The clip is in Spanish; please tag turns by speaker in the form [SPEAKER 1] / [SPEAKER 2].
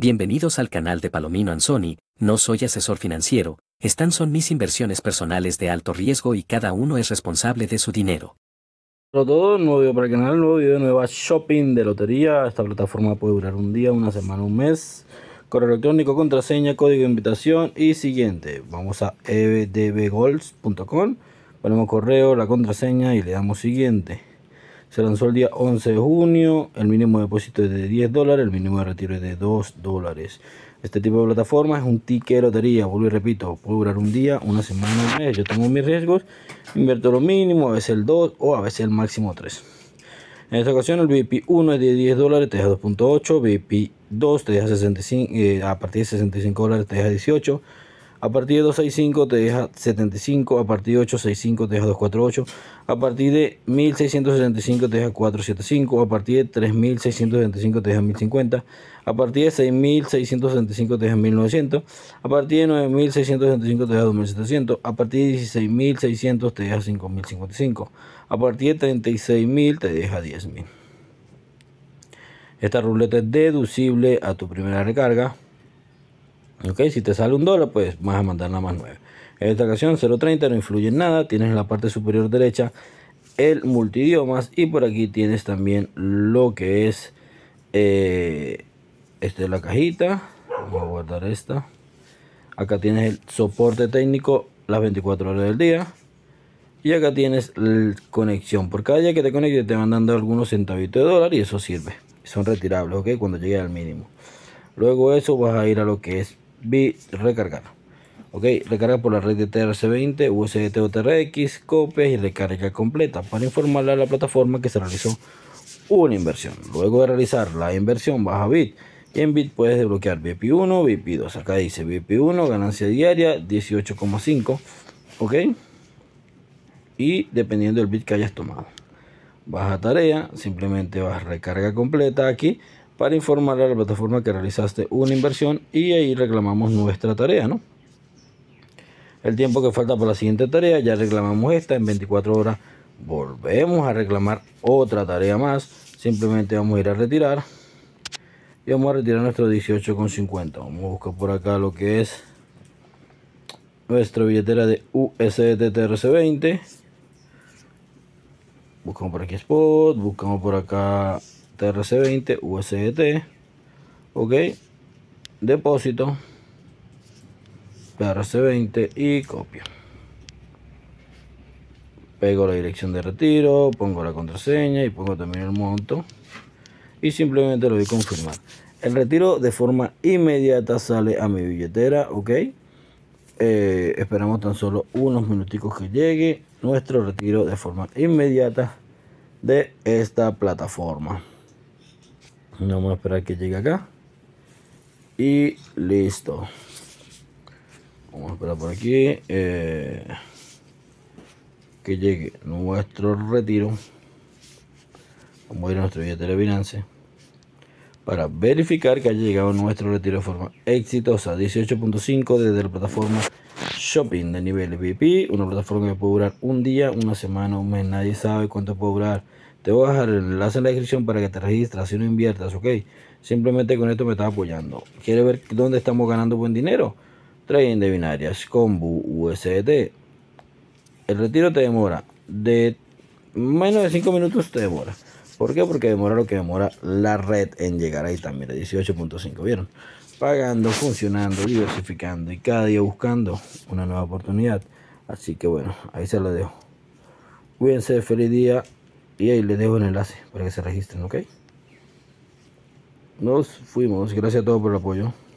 [SPEAKER 1] Bienvenidos al canal de Palomino Anzoni, no soy asesor financiero, están son mis inversiones personales de alto riesgo y cada uno es responsable de su dinero. Todo nuevo video para el canal, nuevo video, nueva shopping de lotería. Esta plataforma puede durar un día, una semana, un mes. Correo electrónico, contraseña, código de invitación y siguiente. Vamos a ebdbgolds.com, ponemos correo, la contraseña y le damos siguiente. Se lanzó el día 11 de junio, el mínimo de depósito es de 10 dólares, el mínimo de retiro es de 2 dólares. Este tipo de plataforma es un ticket de lotería, vuelvo y repito, puede durar un día, una semana, un mes. Yo tengo mis riesgos, invierto lo mínimo, a veces el 2 o a veces el máximo 3. En esta ocasión el VIP 1 es de 10 dólares, te deja 2.8, VIP 2 te deja 65, eh, a partir de 65 dólares te deja 18 a partir de 265 te deja 75, a partir de 865 te deja 248, a partir de 1675 te deja 475, a partir de 3675 te deja 1050, a partir de 6675 te deja 1900, a partir de 9675 te deja 2700, a partir de 16600 te deja 5055, a partir de 36000 te deja 10000. Esta ruleta es deducible a tu primera recarga si te sale un dólar, pues vas a mandar la más 9. En esta ocasión 0.30 no influye en nada. Tienes en la parte superior derecha el multidiomas y por aquí tienes también lo que es eh, esta es la cajita. Vamos a guardar esta. Acá tienes el soporte técnico las 24 horas del día. Y acá tienes la conexión. Por cada día que te conectes te van dando algunos centavitos de dólar y eso sirve. Son retirables, ¿ok? Cuando llegue al mínimo. Luego eso vas a ir a lo que es bit Recargar. Ok, recarga por la red de TRC20, USDT o TRX, copias y recarga completa para informarle a la plataforma que se realizó una inversión. Luego de realizar la inversión, baja BIT. Y en BIT puedes desbloquear BP1, BP2. Acá dice BP1, ganancia diaria 18,5. Ok. Y dependiendo del bit que hayas tomado. baja tarea, simplemente baja recarga completa aquí para informar a la plataforma que realizaste una inversión y ahí reclamamos nuestra tarea, ¿no? El tiempo que falta para la siguiente tarea, ya reclamamos esta, en 24 horas volvemos a reclamar otra tarea más, simplemente vamos a ir a retirar y vamos a retirar nuestro 18,50, vamos a buscar por acá lo que es nuestra billetera de USDT TRC20 buscamos por aquí Spot, buscamos por acá TRC20 USDT. Ok. Depósito. trc 20 y copio. Pego la dirección de retiro, pongo la contraseña y pongo también el monto. Y simplemente voy doy confirmar. El retiro de forma inmediata sale a mi billetera, ok. Eh, esperamos tan solo unos minuticos que llegue nuestro retiro de forma inmediata de esta plataforma vamos a esperar que llegue acá y listo vamos a esperar por aquí eh, que llegue nuestro retiro vamos a ir a nuestro billete de Binance para verificar que ha llegado nuestro retiro de forma exitosa 18.5 desde la plataforma Shopping de nivel VIP, una plataforma que puede durar un día, una semana, un mes, nadie sabe cuánto puede durar te voy a dejar el enlace en la descripción para que te registras Si no inviertas, ¿ok? Simplemente con esto me estás apoyando. ¿Quieres ver dónde estamos ganando buen dinero? Trading de binarias, Combo USDT. El retiro te demora. De menos de 5 minutos te demora. ¿Por qué? Porque demora lo que demora la red en llegar ahí también, 18.5, ¿vieron? Pagando, funcionando, diversificando y cada día buscando una nueva oportunidad. Así que bueno, ahí se lo dejo. Cuídense, feliz día. Y ahí les dejo el enlace para que se registren, ¿ok? Nos fuimos. Gracias a todos por el apoyo.